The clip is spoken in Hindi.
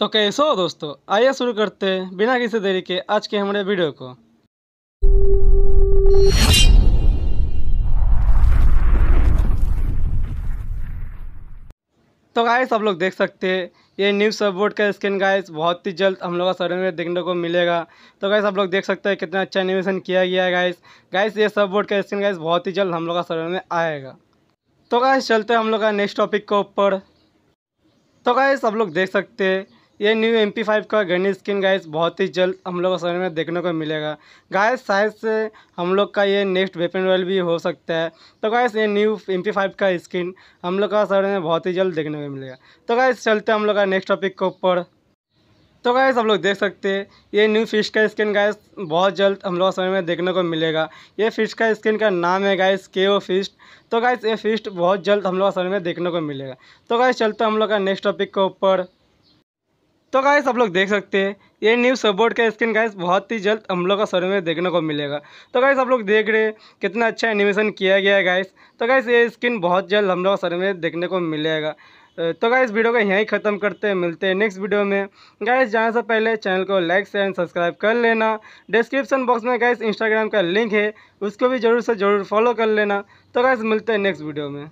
तो कैसे हो दोस्तों आइए शुरू करते हैं बिना किसी देरी के आज के हमारे वीडियो को तो गाइस आप लोग देख सकते हैं ये न्यू सब बोर्ड का स्क्रीन गाइस बहुत ही जल्द हम लोग का सर्वे में देखने को मिलेगा तो गाइस आप लोग देख सकते हैं कितना अच्छा एनिमेशन किया गया है गाइस गाइस ये सब बोर्ड का स्क्रीन गाइस बहुत ही जल्द हम लोग का सर्वे में आएगा तो गाइस चलते हैं हम लोग का नेक्स्ट टॉपिक के ऊपर तो गाइस आप लोग देख सकते हैं ये न्यू एम पी फाइव का गनी स्किन गाइस बहुत ही जल्द हम लोग समय में देखने को मिलेगा गाइस शायद से हम लोग का ये नेक्स्ट वेपन रॉयल भी हो सकता है तो गाइस ये न्यू एम पी फाइव का स्किन हम लोग का समय में बहुत ही जल्द देखने को मिलेगा तो गाइस चलते हम लोग का नेक्स्ट टॉपिक के ऊपर तो गाइस आप लोग देख सकते हैं ये न्यू फिश का स्किन गाइस बहुत जल्द हम लोग समय में देखने को मिलेगा ये फिश का स्किन का नाम है गाइस के ओ फिश तो गाइस ये फिश बहुत जल्द हम लोग समय में देखने को मिलेगा तो गाइस चलते हम लोग का नेक्स्ट टॉपिक के ऊपर तो गाइस आप लोग देख सकते हैं ये न्यू सबोर्ड का स्क्रीन गाइस बहुत ही जल्द हम लोग का सर्वे में देखने को मिलेगा तो गाइस आप लोग देख रहे हैं कितना अच्छा एनिमेशन किया गया है गाइस तो गाइस ये स्क्रीन बहुत जल्द हम लोग का सर्वे में देखने को मिलेगा तो गाइस वीडियो को यहीं ख़त्म करते हैं मिलते हैं नेक्स्ट वीडियो में गाइस जाने से पहले चैनल को लाइक शेयर एंड सब्सक्राइब कर लेना डिस्क्रिप्शन बॉक्स में गाइस इंस्टाग्राम का लिंक है उसको भी ज़रूर से ज़रूर फॉलो कर लेना तो गाइस मिलते हैं नेक्स्ट वीडियो में